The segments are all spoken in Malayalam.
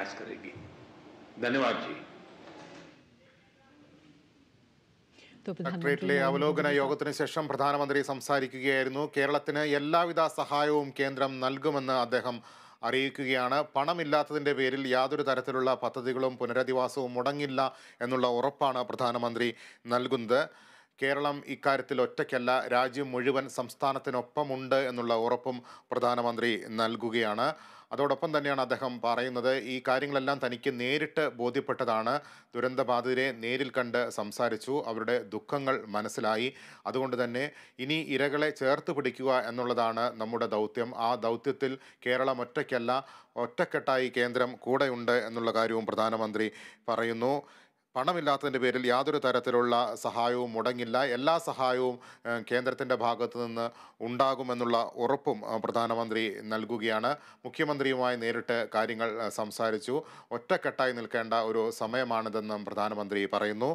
प्रयास करेगी धन्यवाद जी സെക്രട്ടറിയേറ്റിലെ അവലോകന യോഗത്തിന് ശേഷം പ്രധാനമന്ത്രി സംസാരിക്കുകയായിരുന്നു കേരളത്തിന് എല്ലാവിധ സഹായവും കേന്ദ്രം നൽകുമെന്ന് അദ്ദേഹം അറിയിക്കുകയാണ് പണമില്ലാത്തതിൻ്റെ പേരിൽ യാതൊരു തരത്തിലുള്ള പദ്ധതികളും പുനരധിവാസവും മുടങ്ങില്ല എന്നുള്ള ഉറപ്പാണ് പ്രധാനമന്ത്രി നൽകുന്നത് കേരളം ഇക്കാര്യത്തിൽ ഒറ്റയ്ക്കല്ല രാജ്യം മുഴുവൻ സംസ്ഥാനത്തിനൊപ്പമുണ്ട് എന്നുള്ള ഉറപ്പും പ്രധാനമന്ത്രി നൽകുകയാണ് അതോടൊപ്പം തന്നെയാണ് അദ്ദേഹം പറയുന്നത് ഈ കാര്യങ്ങളെല്ലാം തനിക്ക് നേരിട്ട് ബോധ്യപ്പെട്ടതാണ് ദുരന്തബാധിതരെ നേരിൽ കണ്ട് സംസാരിച്ചു അവരുടെ ദുഃഖങ്ങൾ മനസ്സിലായി അതുകൊണ്ട് തന്നെ ഇനി ഇരകളെ ചേർത്ത് പിടിക്കുക എന്നുള്ളതാണ് നമ്മുടെ ദൗത്യം ആ ദൗത്യത്തിൽ കേരളം ഒറ്റയ്ക്കല്ല ഒറ്റക്കെട്ടായി കേന്ദ്രം കൂടെയുണ്ട് എന്നുള്ള കാര്യവും പ്രധാനമന്ത്രി പറയുന്നു പണമില്ലാത്തതിൻ്റെ പേരിൽ യാതൊരു തരത്തിലുള്ള സഹായവും മുടങ്ങില്ല എല്ലാ സഹായവും കേന്ദ്രത്തിൻ്റെ ഭാഗത്തു നിന്ന് ഉണ്ടാകുമെന്നുള്ള ഉറപ്പും പ്രധാനമന്ത്രി നൽകുകയാണ് മുഖ്യമന്ത്രിയുമായി നേരിട്ട് കാര്യങ്ങൾ സംസാരിച്ചു ഒറ്റക്കെട്ടായി നിൽക്കേണ്ട ഒരു സമയമാണിതെന്നും പ്രധാനമന്ത്രി പറയുന്നു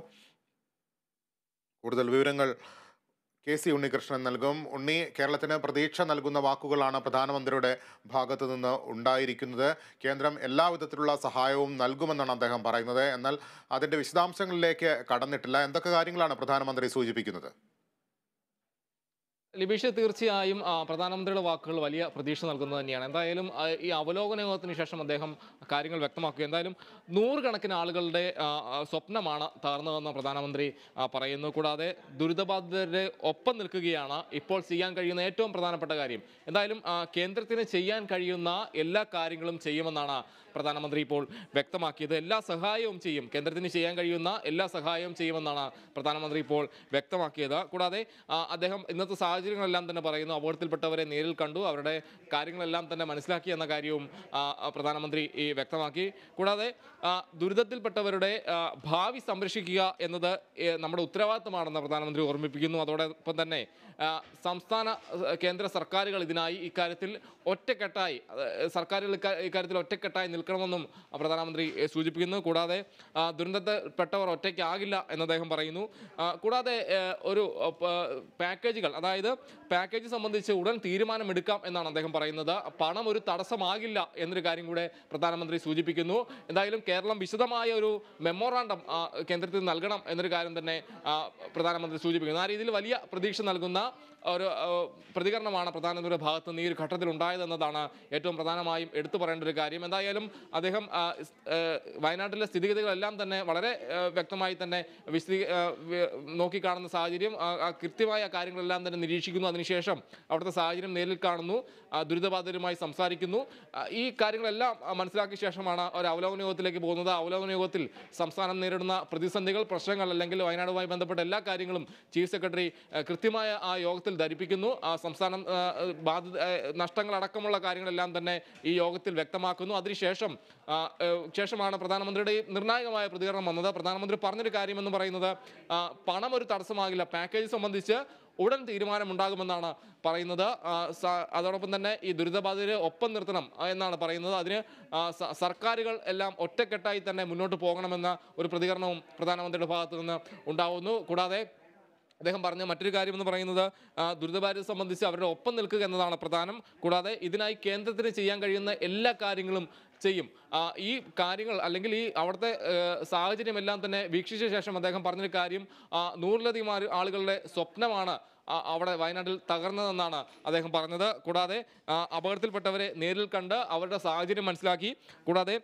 കൂടുതൽ വിവരങ്ങൾ കെ സി ഉണ്ണികൃഷ്ണൻ നൽകും ഉണ്ണി കേരളത്തിന് പ്രതീക്ഷ നൽകുന്ന വാക്കുകളാണ് പ്രധാനമന്ത്രിയുടെ ഭാഗത്തു നിന്ന് ഉണ്ടായിരിക്കുന്നത് കേന്ദ്രം എല്ലാവിധത്തിലുള്ള സഹായവും നൽകുമെന്നാണ് അദ്ദേഹം പറയുന്നത് എന്നാൽ അതിൻ്റെ വിശദാംശങ്ങളിലേക്ക് കടന്നിട്ടില്ല എന്തൊക്കെ കാര്യങ്ങളാണ് പ്രധാനമന്ത്രി സൂചിപ്പിക്കുന്നത് ലിബീഷ് തീർച്ചയായും പ്രധാനമന്ത്രിയുടെ വാക്കുകൾ വലിയ പ്രതീക്ഷ നൽകുന്നത് തന്നെയാണ് എന്തായാലും ഈ അവലോകന യോഗത്തിന് ശേഷം അദ്ദേഹം കാര്യങ്ങൾ വ്യക്തമാക്കുക എന്തായാലും നൂറുകണക്കിന് ആളുകളുടെ സ്വപ്നമാണ് തകർന്നതെന്ന് പ്രധാനമന്ത്രി പറയുന്നു കൂടാതെ ദുരിതബാധിതരുടെ ഒപ്പം നിൽക്കുകയാണ് ഇപ്പോൾ ചെയ്യാൻ കഴിയുന്ന ഏറ്റവും പ്രധാനപ്പെട്ട കാര്യം എന്തായാലും കേന്ദ്രത്തിന് ചെയ്യാൻ കഴിയുന്ന എല്ലാ കാര്യങ്ങളും ചെയ്യുമെന്നാണ് പ്രധാനമന്ത്രി ഇപ്പോൾ വ്യക്തമാക്കിയത് എല്ലാ സഹായവും ചെയ്യും കേന്ദ്രത്തിന് ചെയ്യാൻ കഴിയുന്ന എല്ലാ സഹായവും ചെയ്യുമെന്നാണ് പ്രധാനമന്ത്രി ഇപ്പോൾ വ്യക്തമാക്കിയത് കൂടാതെ അദ്ദേഹം ഇന്നത്തെ സാഹചര്യങ്ങളെല്ലാം തന്നെ പറയുന്നു അപകടത്തിൽപ്പെട്ടവരെ നേരിൽ കണ്ടു അവരുടെ കാര്യങ്ങളെല്ലാം തന്നെ മനസ്സിലാക്കി എന്ന കാര്യവും പ്രധാനമന്ത്രി ഈ വ്യക്തമാക്കി കൂടാതെ ദുരിതത്തിൽപ്പെട്ടവരുടെ ഭാവി സംരക്ഷിക്കുക എന്നത് നമ്മുടെ ഉത്തരവാദിത്തമാണെന്ന് പ്രധാനമന്ത്രി ഓർമ്മിപ്പിക്കുന്നു അതോടൊപ്പം തന്നെ സംസ്ഥാന കേന്ദ്ര സർക്കാരുകൾ ഇതിനായി ഇക്കാര്യത്തിൽ ഒറ്റക്കെട്ടായി സർക്കാരുകൾ ഇക്കാര്യത്തിൽ ഒറ്റക്കെട്ടായി നിൽക്കണമെന്നും പ്രധാനമന്ത്രി സൂചിപ്പിക്കുന്നു കൂടാതെ ദുരന്തത്തിൽപ്പെട്ടവർ ഒറ്റയ്ക്കാകില്ല എന്ന് അദ്ദേഹം പറയുന്നു കൂടാതെ ഒരു പാക്കേജുകൾ അതായത് പാക്കേജ് സംബന്ധിച്ച് ഉടൻ തീരുമാനമെടുക്കാം എന്നാണ് അദ്ദേഹം പറയുന്നത് പണം ഒരു തടസ്സമാകില്ല എന്നൊരു കാര്യം കൂടെ പ്രധാനമന്ത്രി സൂചിപ്പിക്കുന്നു എന്തായാലും കേരളം വിശദമായ ഒരു മെമ്മോറാണ്ടം കേന്ദ്രത്തിൽ നൽകണം എന്നൊരു കാര്യം തന്നെ പ്രധാനമന്ത്രി സൂചിപ്പിക്കുന്നു ആ രീതിയിൽ വലിയ പ്രതീക്ഷ നൽകുന്ന ഒരു പ്രതികരണമാണ് പ്രധാനമന്ത്രിയുടെ ഭാഗത്ത് നിന്ന് ഈ ഒരു ഘട്ടത്തിൽ ഉണ്ടായതെന്നതാണ് ഏറ്റവും പ്രധാനമായും എടുത്തു പറയേണ്ട ഒരു കാര്യം എന്തായാലും അദ്ദേഹം വയനാട്ടിലെ സ്ഥിതിഗതികളെല്ലാം തന്നെ വളരെ വ്യക്തമായി തന്നെ വിശദീ നോക്കിക്കാണുന്ന സാഹചര്യം കൃത്യമായ കാര്യങ്ങളെല്ലാം തന്നെ നിരീക്ഷിക്കുന്നു അതിനുശേഷം അവിടുത്തെ സാഹചര്യം നേരിൽ കാണുന്നു ദുരിതബാധിതരുമായി സംസാരിക്കുന്നു ഈ കാര്യങ്ങളെല്ലാം മനസ്സിലാക്കിയ ശേഷമാണ് ഒരു അവലോകന യോഗത്തിലേക്ക് പോകുന്നത് അവലോകന യോഗത്തിൽ സംസ്ഥാനം നേരിടുന്ന പ്രതിസന്ധികൾ പ്രശ്നങ്ങൾ അല്ലെങ്കിൽ വയനാടുമായി ബന്ധപ്പെട്ട എല്ലാ കാര്യങ്ങളും ചീഫ് സെക്രട്ടറി കൃത്യമായ ആ യോഗത്തിൽ യോഗത്തിൽ ധരിപ്പിക്കുന്നു സംസ്ഥാനം ബാധിത നഷ്ടങ്ങളടക്കമുള്ള കാര്യങ്ങളെല്ലാം തന്നെ ഈ യോഗത്തിൽ വ്യക്തമാക്കുന്നു അതിനുശേഷം ശേഷമാണ് പ്രധാനമന്ത്രിയുടെ നിർണായകമായ പ്രതികരണം വന്നത് പ്രധാനമന്ത്രി പറഞ്ഞൊരു കാര്യമെന്ന് പറയുന്നത് പണം ഒരു തടസ്സമാകില്ല പാക്കേജ് സംബന്ധിച്ച് ഉടൻ തീരുമാനമുണ്ടാകുമെന്നാണ് പറയുന്നത് അതോടൊപ്പം തന്നെ ഈ ദുരിതബാധിതരെ ഒപ്പം നിർത്തണം എന്നാണ് പറയുന്നത് അതിന് സർക്കാരുകൾ എല്ലാം ഒറ്റക്കെട്ടായി തന്നെ മുന്നോട്ട് പോകണമെന്ന ഒരു പ്രതികരണവും പ്രധാനമന്ത്രിയുടെ ഭാഗത്തു നിന്ന് ഉണ്ടാവുന്നു കൂടാതെ അദ്ദേഹം പറഞ്ഞ മറ്റൊരു കാര്യം എന്ന് പറയുന്നത് ദുരിതബാധിതരെ സംബന്ധിച്ച് അവരുടെ ഒപ്പം നിൽക്കുക എന്നതാണ് പ്രധാനം കൂടാതെ ഇതിനായി കേന്ദ്രത്തിന് ചെയ്യാൻ കഴിയുന്ന എല്ലാ കാര്യങ്ങളും ചെയ്യും ഈ കാര്യങ്ങൾ അല്ലെങ്കിൽ ഈ അവിടുത്തെ സാഹചര്യമെല്ലാം തന്നെ വീക്ഷിച്ച ശേഷം അദ്ദേഹം പറഞ്ഞൊരു കാര്യം നൂറിലധികം ആളുകളുടെ സ്വപ്നമാണ് അവിടെ വയനാട്ടിൽ തകർന്നതെന്നാണ് അദ്ദേഹം പറഞ്ഞത് കൂടാതെ അപകടത്തിൽപ്പെട്ടവരെ നേരിൽ കണ്ട് അവരുടെ സാഹചര്യം മനസ്സിലാക്കി കൂടാതെ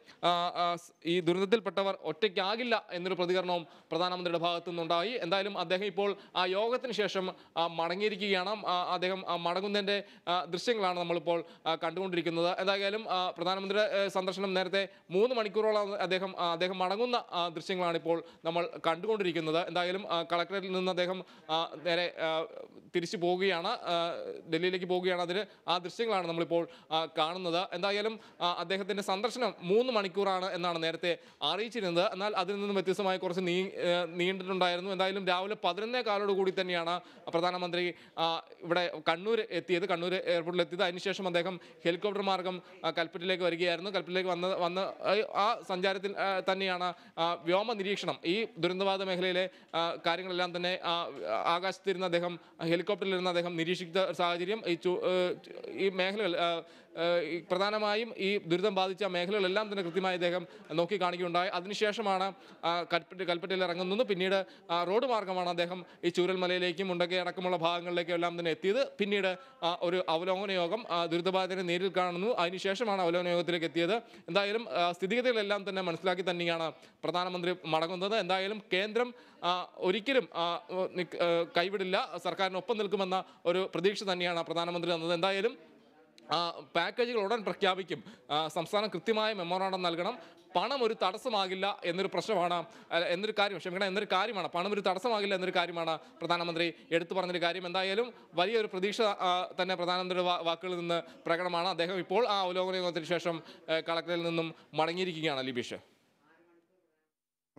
ഈ ദുരന്തത്തിൽപ്പെട്ടവർ ഒറ്റയ്ക്കാകില്ല എന്നൊരു പ്രതികരണവും പ്രധാനമന്ത്രിയുടെ ഭാഗത്തു നിന്നുണ്ടായി എന്തായാലും അദ്ദേഹം ഇപ്പോൾ ആ യോഗത്തിന് ശേഷം മടങ്ങിയിരിക്കുകയാണ് അദ്ദേഹം മടങ്ങുന്നതിൻ്റെ ദൃശ്യങ്ങളാണ് നമ്മളിപ്പോൾ കണ്ടുകൊണ്ടിരിക്കുന്നത് എന്തായാലും പ്രധാനമന്ത്രിയുടെ സന്ദർശനം നേരത്തെ മൂന്ന് മണിക്കൂറോളം അദ്ദേഹം അദ്ദേഹം മടങ്ങുന്ന ദൃശ്യങ്ങളാണ് ഇപ്പോൾ നമ്മൾ കണ്ടുകൊണ്ടിരിക്കുന്നത് എന്തായാലും കളക്ടറേറ്റിൽ നിന്ന് അദ്ദേഹം നേരെ തിരിച്ചു പോവുകയാണ് ഡൽഹിയിലേക്ക് പോവുകയാണ് അതിന് ആ ദൃശ്യങ്ങളാണ് നമ്മളിപ്പോൾ കാണുന്നത് എന്തായാലും അദ്ദേഹത്തിൻ്റെ സന്ദർശനം മൂന്ന് മണിക്കൂറാണ് എന്നാണ് നേരത്തെ അറിയിച്ചിരുന്നത് എന്നാൽ അതിൽ നിന്നും വ്യത്യസ്തമായി കുറച്ച് നീ നീണ്ടിട്ടുണ്ടായിരുന്നു എന്തായാലും രാവിലെ പതിനൊന്നേ കാലോട് കൂടി തന്നെയാണ് പ്രധാനമന്ത്രി ഇവിടെ കണ്ണൂർ എത്തിയത് കണ്ണൂർ എയർപോർട്ടിൽ എത്തിയത് അതിനുശേഷം അദ്ദേഹം ഹെലികോപ്റ്റർ മാർഗം കൽപ്പറ്റിലേക്ക് വരികയായിരുന്നു കൽപ്പറ്റിലേക്ക് വന്ന് വന്ന് ആ സഞ്ചാരത്തിൽ തന്നെയാണ് വ്യോമ നിരീക്ഷണം ഈ ദുരന്തബാധ മേഖലയിലെ കാര്യങ്ങളെല്ലാം തന്നെ ആകാശത്തിരുന്ന് അദ്ദേഹം ഹെലികോപ്റ്ററിലിരുന്ന് അദ്ദേഹം നിരീക്ഷിച്ച സാഹചര്യം ഈ മേഖലകൾ പ്രധാനമായും ഈ ദുരിതം ബാധിച്ച മേഖലകളെല്ലാം തന്നെ കൃത്യമായി അദ്ദേഹം നോക്കി അതിനുശേഷമാണ് കൽപ്പറ്റ കൽപ്പറ്റയിൽ ഇറങ്ങുന്നത് പിന്നീട് റോഡ് മാർഗമാണ് അദ്ദേഹം ഈ ചൂരൽമലയിലേക്കും മുണ്ടക്കൈ അടക്കമുള്ള ഭാഗങ്ങളിലേക്കും എല്ലാം തന്നെ എത്തിയത് പിന്നീട് ഒരു അവലോകന യോഗം ദുരിതബാധിതരെ നേരിൽ കാണുന്നു അതിനുശേഷമാണ് അവലോകന യോഗത്തിലേക്ക് എത്തിയത് എന്തായാലും സ്ഥിതിഗതികളെല്ലാം തന്നെ മനസ്സിലാക്കി തന്നെയാണ് പ്രധാനമന്ത്രി മടങ്ങുന്നത് എന്തായാലും കേന്ദ്രം ഒരിക്കലും കൈവിടില്ല സർക്കാരിനൊപ്പം നിൽക്കുമെന്ന ഒരു പ്രതീക്ഷ തന്നെയാണ് പ്രധാനമന്ത്രി തന്നത് എന്തായാലും പാക്കേജുകൾ ഉടൻ പ്രഖ്യാപിക്കും സംസ്ഥാനം കൃത്യമായ മെമ്മോറാണ്ടം നൽകണം പണം ഒരു തടസ്സമാകില്ല എന്നൊരു പ്രശ്നമാണ് എന്നൊരു കാര്യം ക്ഷമിക്കണം എന്നൊരു കാര്യമാണ് പണം ഒരു തടസ്സമാകില്ല എന്നൊരു കാര്യമാണ് പ്രധാനമന്ത്രി എടുത്തു പറഞ്ഞൊരു കാര്യം എന്തായാലും വലിയൊരു പ്രതീക്ഷ തന്നെ പ്രധാനമന്ത്രിയുടെ വാക്കുകളിൽ നിന്ന് പ്രകടമാണ് അദ്ദേഹം ഇപ്പോൾ ആ അവലോകന യോഗത്തിന് ശേഷം കളക്ടറിൽ നിന്നും മടങ്ങിയിരിക്കുകയാണ് ലിബീഷ്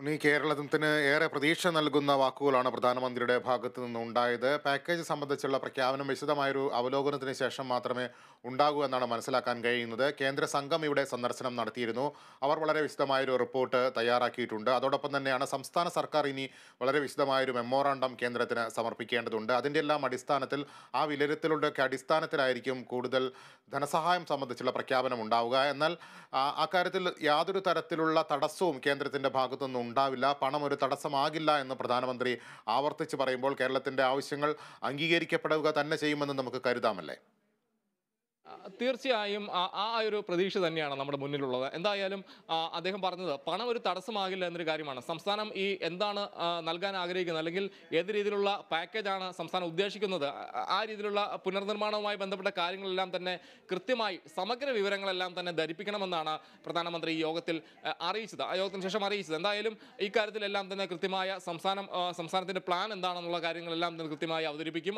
ഇനി കേരളത്തിന് ഏറെ പ്രതീക്ഷ നൽകുന്ന വാക്കുകളാണ് പ്രധാനമന്ത്രിയുടെ ഭാഗത്ത് നിന്ന് ഉണ്ടായത് പാക്കേജ് സംബന്ധിച്ചുള്ള പ്രഖ്യാപനം വിശദമായൊരു അവലോകനത്തിന് ശേഷം മാത്രമേ ഉണ്ടാകൂ എന്നാണ് മനസ്സിലാക്കാൻ കഴിയുന്നത് കേന്ദ്ര സംഘം ഇവിടെ സന്ദർശനം നടത്തിയിരുന്നു അവർ വളരെ വിശദമായൊരു റിപ്പോർട്ട് തയ്യാറാക്കിയിട്ടുണ്ട് അതോടൊപ്പം തന്നെയാണ് സംസ്ഥാന സർക്കാർ ഇനി വളരെ വിശദമായൊരു മെമ്മോറാണ്ടം കേന്ദ്രത്തിന് സമർപ്പിക്കേണ്ടതുണ്ട് അതിൻ്റെ എല്ലാം അടിസ്ഥാനത്തിൽ ആ വിലയിരുത്തലുടെയൊക്കെ അടിസ്ഥാനത്തിലായിരിക്കും കൂടുതൽ ധനസഹായം സംബന്ധിച്ചുള്ള പ്രഖ്യാപനം ഉണ്ടാവുക എന്നാൽ അക്കാര്യത്തിൽ യാതൊരു തരത്തിലുള്ള തടസ്സവും കേന്ദ്രത്തിൻ്റെ ഭാഗത്തുനിന്നും ഉണ്ടാവില്ല പണം ഒരു തടസ്സമാകില്ല എന്ന് പ്രധാനമന്ത്രി ആവർത്തിച്ച് പറയുമ്പോൾ കേരളത്തിൻ്റെ ആവശ്യങ്ങൾ അംഗീകരിക്കപ്പെടുക തന്നെ ചെയ്യുമെന്ന് നമുക്ക് കരുതാമല്ലേ തീർച്ചയായും ആ ഒരു പ്രതീക്ഷ തന്നെയാണ് നമ്മുടെ മുന്നിലുള്ളത് എന്തായാലും അദ്ദേഹം പറഞ്ഞത് പണം ഒരു തടസ്സമാകില്ല എന്നൊരു കാര്യമാണ് സംസ്ഥാനം ഈ എന്താണ് നൽകാൻ ആഗ്രഹിക്കുന്നത് അല്ലെങ്കിൽ ഏത് രീതിയിലുള്ള പാക്കേജാണ് സംസ്ഥാനം ഉദ്ദേശിക്കുന്നത് ആ രീതിയിലുള്ള പുനർനിർമ്മാണവുമായി ബന്ധപ്പെട്ട കാര്യങ്ങളെല്ലാം തന്നെ കൃത്യമായി സമഗ്ര വിവരങ്ങളെല്ലാം തന്നെ ധരിപ്പിക്കണമെന്നാണ് പ്രധാനമന്ത്രി ഈ യോഗത്തിൽ അറിയിച്ചത് ആ യോഗത്തിന് ശേഷം അറിയിച്ചത് എന്തായാലും ഇക്കാര്യത്തിലെല്ലാം തന്നെ കൃത്യമായ സംസ്ഥാനം സംസ്ഥാനത്തിൻ്റെ പ്ലാൻ എന്താണെന്നുള്ള കാര്യങ്ങളെല്ലാം തന്നെ കൃത്യമായി അവതരിപ്പിക്കും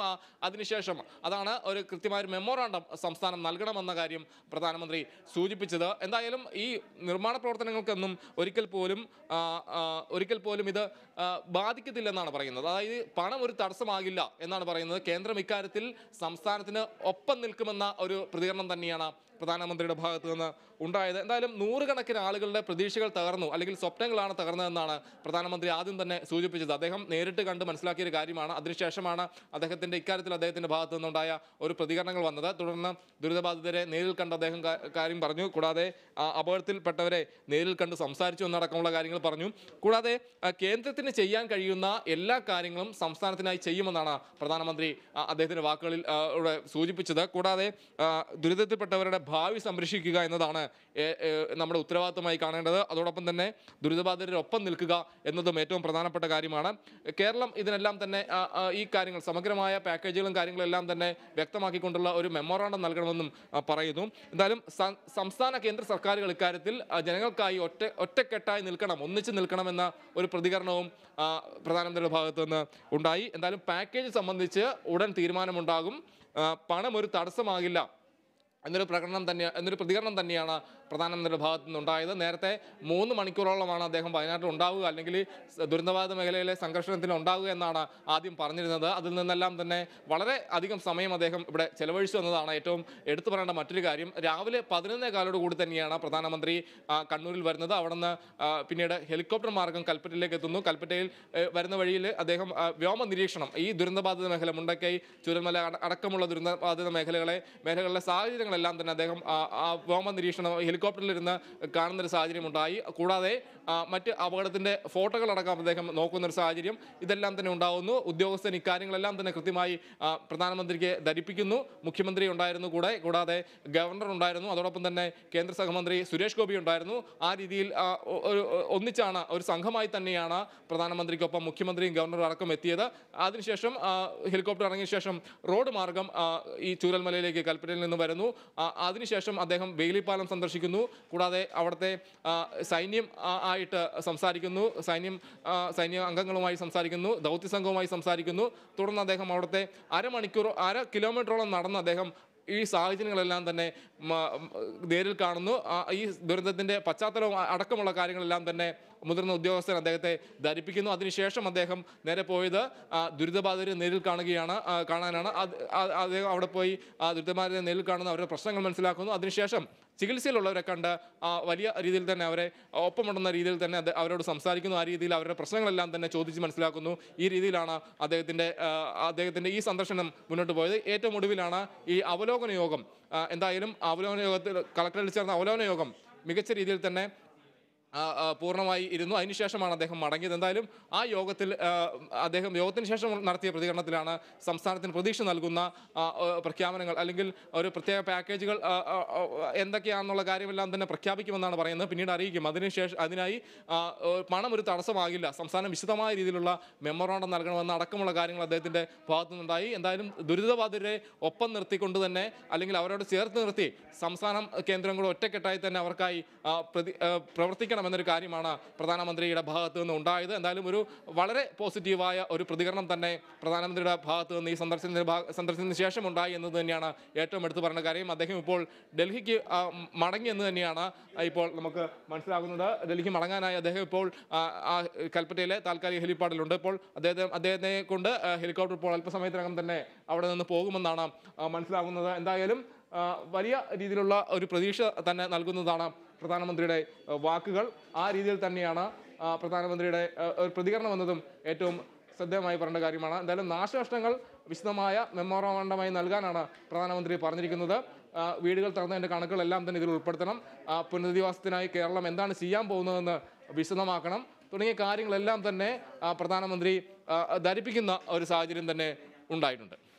അതിനുശേഷം അതാണ് ഒരു കൃത്യമായ ഒരു മെമ്മോറാണ്ടം സംസ്ഥാനം നൽകണമെന്ന കാര്യം പ്രധാനമന്ത്രി സൂചിപ്പിച്ചത് എന്തായാലും ഈ നിർമ്മാണ പ്രവർത്തനങ്ങൾക്കൊന്നും ഒരിക്കൽ പോലും ഒരിക്കൽ പോലും ഇത് ബാധിക്കത്തില്ലെന്നാണ് പറയുന്നത് അതായത് പണം ഒരു തടസ്സമാകില്ല എന്നാണ് പറയുന്നത് കേന്ദ്രം ഇക്കാര്യത്തിൽ സംസ്ഥാനത്തിന് ഒപ്പം നിൽക്കുമെന്ന ഒരു പ്രതികരണം തന്നെയാണ് പ്രധാനമന്ത്രിയുടെ ഭാഗത്തു നിന്ന് ഉണ്ടായത് എന്തായാലും നൂറുകണക്കിന് ആളുകളുടെ പ്രതീക്ഷകൾ തകർന്നു അല്ലെങ്കിൽ സ്വപ്നങ്ങളാണ് തകർന്നതെന്നാണ് പ്രധാനമന്ത്രി ആദ്യം തന്നെ സൂചിപ്പിച്ചത് അദ്ദേഹം നേരിട്ട് കണ്ട് മനസ്സിലാക്കിയ ഒരു കാര്യമാണ് അതിനുശേഷമാണ് അദ്ദേഹത്തിൻ്റെ ഇക്കാര്യത്തിൽ അദ്ദേഹത്തിൻ്റെ ഭാഗത്തു നിന്നുണ്ടായ ഒരു പ്രതികരണങ്ങൾ വന്നത് തുടർന്ന് ദുരിതബാധിതരെ നേരിൽ കണ്ട് അദ്ദേഹം കാര്യം പറഞ്ഞു കൂടാതെ അപകടത്തിൽപ്പെട്ടവരെ നേരിൽ കണ്ട് സംസാരിച്ചു എന്നടക്കമുള്ള കാര്യങ്ങൾ പറഞ്ഞു കൂടാതെ കേന്ദ്രത്തിന് ചെയ്യാൻ കഴിയുന്ന എല്ലാ കാര്യങ്ങളും സംസ്ഥാനത്തിനായി ചെയ്യുമെന്നാണ് പ്രധാനമന്ത്രി അദ്ദേഹത്തിൻ്റെ വാക്കുകളിൽ സൂചിപ്പിച്ചത് കൂടാതെ ദുരിതത്തിൽപ്പെട്ടവരുടെ ഭാവി സംരക്ഷിക്കുക എന്നതാണ് നമ്മുടെ ഉത്തരവാദിത്തമായി കാണേണ്ടത് അതോടൊപ്പം തന്നെ ദുരിതബാധിതരൊപ്പം നിൽക്കുക എന്നതും ഏറ്റവും പ്രധാനപ്പെട്ട കാര്യമാണ് കേരളം ഇതിനെല്ലാം തന്നെ ഈ കാര്യങ്ങൾ സമഗ്രമായ പാക്കേജുകളും കാര്യങ്ങളെല്ലാം തന്നെ വ്യക്തമാക്കിക്കൊണ്ടുള്ള ഒരു മെമ്മോറാണ്ടം നൽകണമെന്നും പറയുന്നു എന്തായാലും സംസ്ഥാന കേന്ദ്ര സർക്കാരുകൾ ഇക്കാര്യത്തിൽ ജനങ്ങൾക്കായി ഒറ്റ ഒറ്റക്കെട്ടായി നിൽക്കണം ഒന്നിച്ച് നിൽക്കണമെന്ന ഒരു പ്രതികരണവും പ്രധാനമന്ത്രിയുടെ ഭാഗത്തു നിന്ന് ഉണ്ടായി എന്തായാലും പാക്കേജ് സംബന്ധിച്ച് ഉടൻ തീരുമാനമുണ്ടാകും പണം ഒരു തടസ്സമാകില്ല എന്നൊരു പ്രകടനം തന്നെ എന്നൊരു പ്രതികരണം തന്നെയാണ് പ്രധാനമന്ത്രിയുടെ ഭാഗത്തു നിന്നുണ്ടായത് നേരത്തെ മൂന്ന് മണിക്കൂറോളമാണ് അദ്ദേഹം വയനാട്ടിൽ ഉണ്ടാവുക അല്ലെങ്കിൽ ദുരന്തബാധിത മേഖലയിലെ സംഘർഷണത്തിൽ ഉണ്ടാവുക എന്നാണ് ആദ്യം പറഞ്ഞിരുന്നത് അതിൽ നിന്നെല്ലാം തന്നെ വളരെ അധികം സമയം അദ്ദേഹം ഇവിടെ ചെലവഴിച്ചു എന്നതാണ് ഏറ്റവും എടുത്തു പറയേണ്ട മറ്റൊരു കാര്യം രാവിലെ പതിനൊന്നേ കാലോടുകൂടി തന്നെയാണ് പ്രധാനമന്ത്രി കണ്ണൂരിൽ വരുന്നത് അവിടെ പിന്നീട് ഹെലികോപ്റ്റർ മാർഗം കൽപ്പറ്റയിലേക്ക് എത്തുന്നു കൽപ്പറ്റയിൽ വരുന്ന വഴിയിൽ അദ്ദേഹം വ്യോമ നിരീക്ഷണം ഈ ദുരന്തബാധിത മേഖല മുണ്ടക്കൈ ചുരൽമല അടക്കമുള്ള ദുരന്തബാധിത മേഖലകളെ മേഖലകളിലെ സാഹചര്യങ്ങൾ കാര്യങ്ങളെല്ലാം തന്നെ അദ്ദേഹം ആ വ്യോമ നിരീക്ഷണം ഹെലികോപ്റ്ററിലിരുന്ന് കാണുന്നൊരു സാഹചര്യമുണ്ടായി കൂടാതെ മറ്റ് അപകടത്തിൻ്റെ ഫോട്ടോകളടക്കം അദ്ദേഹം നോക്കുന്നൊരു സാഹചര്യം ഇതെല്ലാം തന്നെ ഉണ്ടാകുന്നു ഉദ്യോഗസ്ഥൻ ഇക്കാര്യങ്ങളെല്ലാം തന്നെ കൃത്യമായി പ്രധാനമന്ത്രിക്ക് ധരിപ്പിക്കുന്നു മുഖ്യമന്ത്രി ഉണ്ടായിരുന്നു കൂടെ കൂടാതെ ഗവർണർ ഉണ്ടായിരുന്നു അതോടൊപ്പം തന്നെ കേന്ദ്ര സഹമന്ത്രി സുരേഷ് ഗോപി ഉണ്ടായിരുന്നു ആ രീതിയിൽ ഒരു ഒന്നിച്ചാണ് ഒരു സംഘമായി തന്നെയാണ് പ്രധാനമന്ത്രിക്കൊപ്പം മുഖ്യമന്ത്രിയും ഗവർണറും അടക്കം എത്തിയത് അതിനുശേഷം ഹെലികോപ്റ്റർ ഇറങ്ങിയ ശേഷം റോഡ് മാർഗം ഈ ചൂരൽമലയിലേക്ക് കൽപ്പറ്റയിൽ നിന്ന് വരുന്നു അതിനുശേഷം അദ്ദേഹം വെയിലിപ്പാലം സന്ദർശിക്കുന്നു കൂടാതെ അവിടുത്തെ സൈന്യം ആയിട്ട് സംസാരിക്കുന്നു സൈന്യം സൈന്യ അംഗങ്ങളുമായി സംസാരിക്കുന്നു ദൗത്യ സംഘവുമായി സംസാരിക്കുന്നു തുടർന്ന് അദ്ദേഹം അവിടുത്തെ അരമണിക്കൂർ അര കിലോമീറ്ററോളം നടന്ന് അദ്ദേഹം ഈ സാഹചര്യങ്ങളെല്ലാം തന്നെ നേരിൽ കാണുന്നു ഈ ദുരന്തത്തിൻ്റെ പശ്ചാത്തലവും അടക്കമുള്ള കാര്യങ്ങളെല്ലാം തന്നെ മുതിർന്ന ഉദ്യോഗസ്ഥൻ അദ്ദേഹത്തെ ധരിപ്പിക്കുന്നു അതിനുശേഷം അദ്ദേഹം നേരെ പോയത് ദുരിതബാധിതരെ നേരിൽ കാണുകയാണ് കാണാനാണ് അദ്ദേഹം അവിടെ പോയി ദുരിതബാധിതരെ നേരിൽ കാണുന്ന അവരുടെ പ്രശ്നങ്ങൾ മനസ്സിലാക്കുന്നു അതിനുശേഷം ചികിത്സയിലുള്ളവരെ കണ്ട് വലിയ രീതിയിൽ തന്നെ അവരെ ഒപ്പമുണ്ടെന്ന രീതിയിൽ തന്നെ അവരോട് സംസാരിക്കുന്നു ആ രീതിയിൽ അവരുടെ പ്രശ്നങ്ങളെല്ലാം തന്നെ ചോദിച്ച് മനസ്സിലാക്കുന്നു ഈ രീതിയിലാണ് അദ്ദേഹത്തിൻ്റെ അദ്ദേഹത്തിൻ്റെ ഈ സന്ദർശനം മുന്നോട്ട് പോയത് ഏറ്റവും ഒടുവിലാണ് ഈ അവലോകന യോഗം എന്തായാലും അവലോകന യോഗത്തിൽ കളക്ടറിൽ ചേർന്ന അവലോകന യോഗം മികച്ച രീതിയിൽ തന്നെ പൂർണ്ണമായി ഇരുന്നു അതിനുശേഷമാണ് അദ്ദേഹം മടങ്ങിയത് എന്തായാലും ആ യോഗത്തിൽ അദ്ദേഹം യോഗത്തിന് ശേഷം നടത്തിയ പ്രതികരണത്തിലാണ് സംസ്ഥാനത്തിന് പ്രതീക്ഷ നൽകുന്ന പ്രഖ്യാപനങ്ങൾ അല്ലെങ്കിൽ ഒരു പ്രത്യേക പാക്കേജുകൾ എന്തൊക്കെയാണെന്നുള്ള കാര്യമെല്ലാം തന്നെ പ്രഖ്യാപിക്കുമെന്നാണ് പറയുന്നത് പിന്നീട് അറിയിക്കും അതിനുശേഷം അതിനായി പണം ഒരു തടസ്സമാകില്ല സംസ്ഥാനം വിശദമായ രീതിയിലുള്ള മെമ്മോറാണ്ടം നൽകണമെന്ന അടക്കമുള്ള കാര്യങ്ങൾ അദ്ദേഹത്തിൻ്റെ ഭാഗത്തുനിന്നുണ്ടായി എന്തായാലും ദുരിതബാധിതരെ ഒപ്പം നിർത്തിക്കൊണ്ട് തന്നെ അല്ലെങ്കിൽ അവരോട് ചേർത്ത് നിർത്തി സംസ്ഥാനം കേന്ദ്രങ്ങളും ഒറ്റക്കെട്ടായി തന്നെ അവർക്കായി പ്രവർത്തിക്കണം എന്നൊരു കാര്യമാണ് പ്രധാനമന്ത്രിയുടെ ഭാഗത്തു നിന്ന് ഉണ്ടായത് എന്തായാലും ഒരു വളരെ പോസിറ്റീവായ ഒരു പ്രതികരണം തന്നെ പ്രധാനമന്ത്രിയുടെ ഭാഗത്തു നിന്ന് ഈ സന്ദർശനത്തിന് സന്ദർശനത്തിന് ശേഷം ഉണ്ടായി എന്നത് തന്നെയാണ് ഏറ്റവും എടുത്തു പറയുന്ന കാര്യം അദ്ദേഹം ഇപ്പോൾ ഡൽഹിക്ക് മടങ്ങി എന്ന് തന്നെയാണ് ഇപ്പോൾ നമുക്ക് മനസ്സിലാകുന്നത് ഡൽഹി മടങ്ങാനായി അദ്ദേഹം ഇപ്പോൾ കൽപ്പറ്റയിലെ താൽക്കാലിക ഹെലിപ്പാഡിലുണ്ട് ഇപ്പോൾ അദ്ദേഹത്തെ അദ്ദേഹത്തെ കൊണ്ട് ഹെലികോപ്റ്റർ ഇപ്പോൾ അല്പസമയത്തിനകം തന്നെ അവിടെ നിന്ന് പോകുമെന്നാണ് മനസ്സിലാകുന്നത് എന്തായാലും വലിയ രീതിയിലുള്ള ഒരു പ്രതീക്ഷ തന്നെ നൽകുന്നതാണ് പ്രധാനമന്ത്രിയുടെ വാക്കുകൾ ആ രീതിയിൽ തന്നെയാണ് പ്രധാനമന്ത്രിയുടെ ഒരു പ്രതികരണം വന്നതും ഏറ്റവും ശ്രദ്ധേയമായി പറയേണ്ട കാര്യമാണ് എന്തായാലും നാശനഷ്ടങ്ങൾ വിശദമായ മെമ്മോറാണ്ടമായി നൽകാനാണ് പ്രധാനമന്ത്രി പറഞ്ഞിരിക്കുന്നത് വീടുകൾ കണക്കുകൾ കണക്കുകളെല്ലാം തന്നെ ഇതിൽ ഉൾപ്പെടുത്തണം പുനരധിവാസത്തിനായി കേരളം എന്താണ് ചെയ്യാൻ പോകുന്നതെന്ന് വിശദമാക്കണം തുടങ്ങിയ കാര്യങ്ങളെല്ലാം തന്നെ പ്രധാനമന്ത്രി ധരിപ്പിക്കുന്ന ഒരു സാഹചര്യം തന്നെ ഉണ്ടായിട്ടുണ്ട്